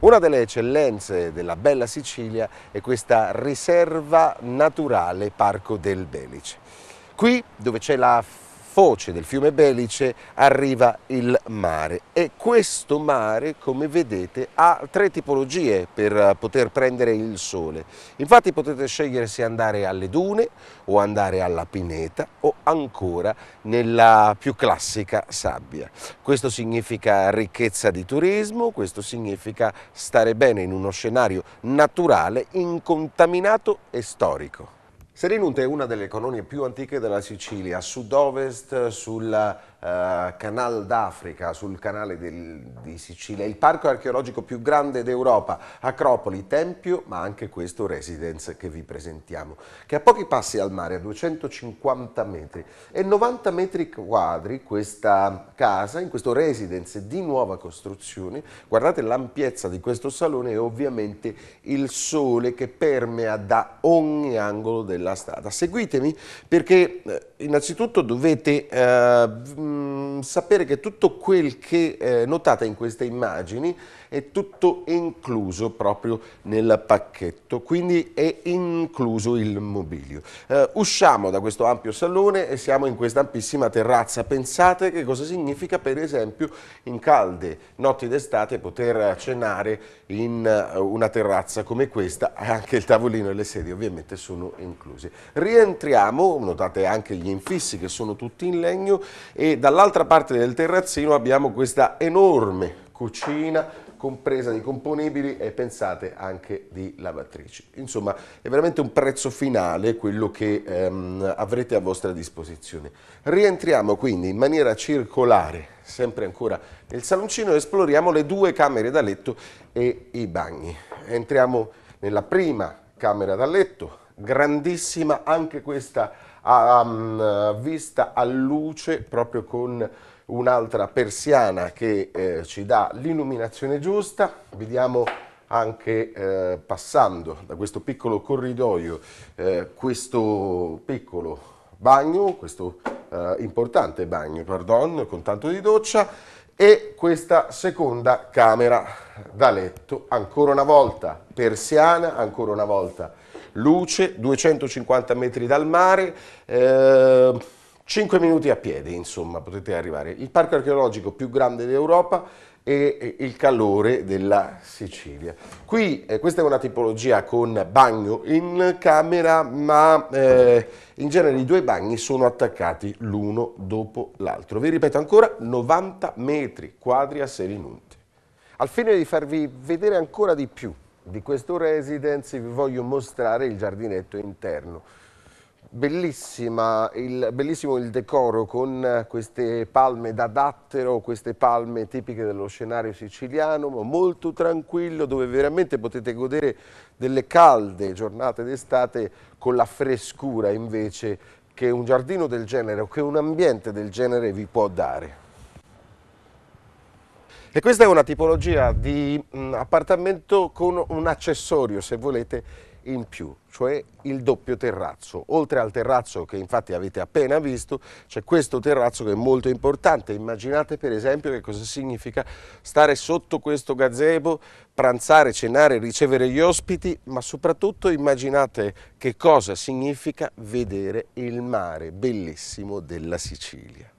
Una delle eccellenze della bella Sicilia è questa riserva naturale Parco del Belice. Qui dove c'è la foce del fiume Belice arriva il mare e questo mare come vedete ha tre tipologie per poter prendere il sole infatti potete scegliere se andare alle dune o andare alla pineta o ancora nella più classica sabbia questo significa ricchezza di turismo questo significa stare bene in uno scenario naturale incontaminato e storico Serinunte è una delle colonie più antiche della Sicilia, a sud-ovest, sulla eh, Canal d'Africa sul canale del, di Sicilia, il parco archeologico più grande d'Europa, Acropoli, Tempio, ma anche questo residence che vi presentiamo, che a pochi passi al mare, a 250 metri e 90 metri quadri, questa casa, in questo residence di nuova costruzione, guardate l'ampiezza di questo salone e ovviamente il sole che permea da ogni angolo della strada. Seguitemi perché eh, innanzitutto dovete eh, mm, sapere che tutto quel che eh, notate in queste immagini è tutto incluso proprio nel pacchetto, quindi è incluso il mobilio. Eh, usciamo da questo ampio salone e siamo in questa ampissima terrazza. Pensate che cosa significa per esempio in calde notti d'estate poter cenare in eh, una terrazza come questa, anche il tavolino e le sedie ovviamente sono incluse. Rientriamo, notate anche gli gli infissi che sono tutti in legno e dall'altra parte del terrazzino abbiamo questa enorme cucina compresa di componibili e pensate anche di lavatrici. Insomma è veramente un prezzo finale quello che ehm, avrete a vostra disposizione. Rientriamo quindi in maniera circolare sempre ancora nel saloncino esploriamo le due camere da letto e i bagni. Entriamo nella prima camera da letto grandissima anche questa um, vista a luce proprio con un'altra persiana che eh, ci dà l'illuminazione giusta. Vediamo anche eh, passando da questo piccolo corridoio, eh, questo piccolo bagno, questo eh, importante bagno, pardon, con tanto di doccia, e questa seconda camera da letto, ancora una volta persiana, ancora una volta luce, 250 metri dal mare, eh, 5 minuti a piedi, insomma, potete arrivare. Il parco archeologico più grande d'Europa e il calore della Sicilia. Qui eh, questa è una tipologia con bagno in camera, ma eh, in genere i due bagni sono attaccati l'uno dopo l'altro. Vi ripeto ancora, 90 metri quadri a serinunte. Al fine di farvi vedere ancora di più di questo residence vi voglio mostrare il giardinetto interno. Il, bellissimo il decoro con queste palme da dattero, queste palme tipiche dello scenario siciliano, ma molto tranquillo dove veramente potete godere delle calde giornate d'estate con la frescura invece che un giardino del genere o che un ambiente del genere vi può dare. E questa è una tipologia di mh, mm, appartamento con un accessorio, se volete, in più, cioè il doppio terrazzo. Oltre al terrazzo che infatti avete appena visto, c'è questo terrazzo che è molto importante. Immaginate per esempio che cosa significa stare sotto questo gazebo, pranzare, cenare, ricevere gli ospiti, ma soprattutto immaginate che cosa significa vedere il mare bellissimo della Sicilia.